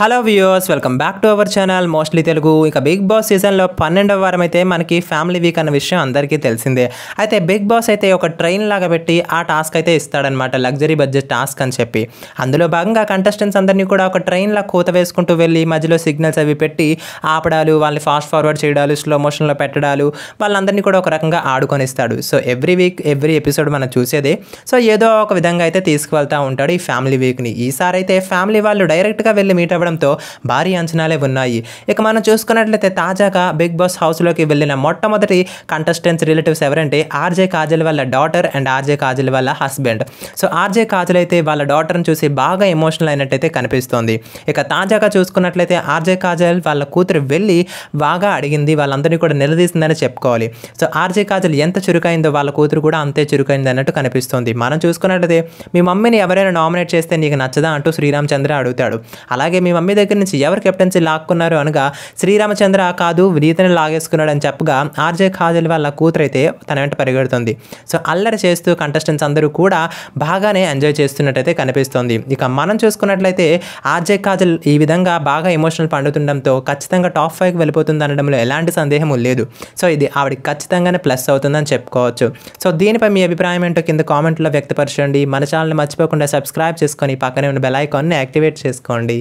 hello viewers welcome back to our channel mostly Telugu ఇక Bigg boss సీజన్లో పన్నెండవ వారం అయితే మనకి ఫ్యామిలీ వీక్ అన్న విషయం అందరికీ తెలిసిందే అయితే బిగ్ బాస్ అయితే ఒక ట్రైన్ లాగా పెట్టి ఆ టాస్క్ అయితే ఇస్తాడనమాట లగ్జరీ బడ్జెట్ టాస్క్ అని చెప్పి అందులో భాగంగా కంటెస్టెంట్స్ అందరినీ కూడా ఒక ట్రైన్లా కూత వేసుకుంటూ వెళ్ళి మధ్యలో సిగ్నల్స్ అవి పెట్టి ఆపడాలు వాళ్ళని ఫాస్ట్ ఫార్వర్డ్ చేయడాలు స్లో మోషన్లో పెట్టడాలు వాళ్ళందరినీ కూడా ఒక రకంగా ఆడుకొనిస్తాడు so every week every episode మనం చూసేదే సో ఏదో ఒక విధంగా అయితే తీసుకువెళ్తూ ఉంటాడు ఈ ఫ్యామిలీ వీక్ని ఈసారి అయితే ఫ్యామిలీ వాళ్ళు డైరెక్ట్గా వెళ్ళి మీట్ అవ్వడం రావడంతో భారీ అంచనాలే ఉన్నాయి ఇక మనం చూసుకున్నట్లయితే తాజాగా బిగ్ బాస్ హౌస్లోకి వెళ్ళిన మొట్టమొదటి కంటెస్టెంట్స్ రిలేటివ్స్ ఎవరంటే ఆర్జే కాజల్ వాళ్ళ డాటర్ అండ్ ఆర్జే కాజల్ వాళ్ళ హస్బెండ్ సో ఆర్జే కాజల్ అయితే వాళ్ళ డాటర్ని చూసి బాగా ఎమోషనల్ అయినట్టయితే కనిపిస్తోంది ఇక తాజాగా చూసుకున్నట్లయితే ఆర్జే కాజల్ వాళ్ళ కూతురు వెళ్ళి బాగా అడిగింది వాళ్ళందరినీ కూడా నిలదీసిందని చెప్పుకోవాలి సో ఆర్జే కాజల్ ఎంత చురుకైందో వాళ్ళ కూతురు కూడా అంతే చురుకైంది అన్నట్టు కనిపిస్తుంది మనం చూసుకున్నట్లయితే మీ మమ్మీని ఎవరైనా నామినేట్ చేస్తే నీకు నచ్చదా అంటూ శ్రీరామ్ చంద్ర అడుగుతాడు అలాగే మీ మమ్మీ దగ్గర నుంచి ఎవరు కెప్టెన్సీ లాక్కున్నారు అనగా శ్రీరామచంద్ర కాదు వినీతని లాగేసుకున్నాడు అని చెప్పగా ఆర్జే ఖాజల్ వాళ్ళ కూతురైతే తన వెంట పరిగెడుతుంది సో అల్లరి చేస్తూ కంటెస్టెంట్స్ అందరూ కూడా బాగానే ఎంజాయ్ చేస్తున్నట్టయితే కనిపిస్తోంది ఇక మనం చూసుకున్నట్లయితే ఆర్జే కాజల్ ఈ విధంగా బాగా ఎమోషనల్ పండుతుండడంతో ఖచ్చితంగా టాప్ ఫైవ్కి వెళ్ళిపోతుంది అనడంలో ఎలాంటి సందేహం లేదు సో ఇది ఆవిడకి ఖచ్చితంగానే ప్లస్ అవుతుందని చెప్పుకోవచ్చు సో దీనిపై మీ అభిప్రాయం ఏంటో కింద కామెంట్లో వ్యక్తపరచండి మన ఛానల్ని మర్చిపోకుండా సబ్స్క్రైబ్ చేసుకొని పక్కనే ఉన్న బెల్ ఐకాన్ని యాక్టివేట్ చేసుకోండి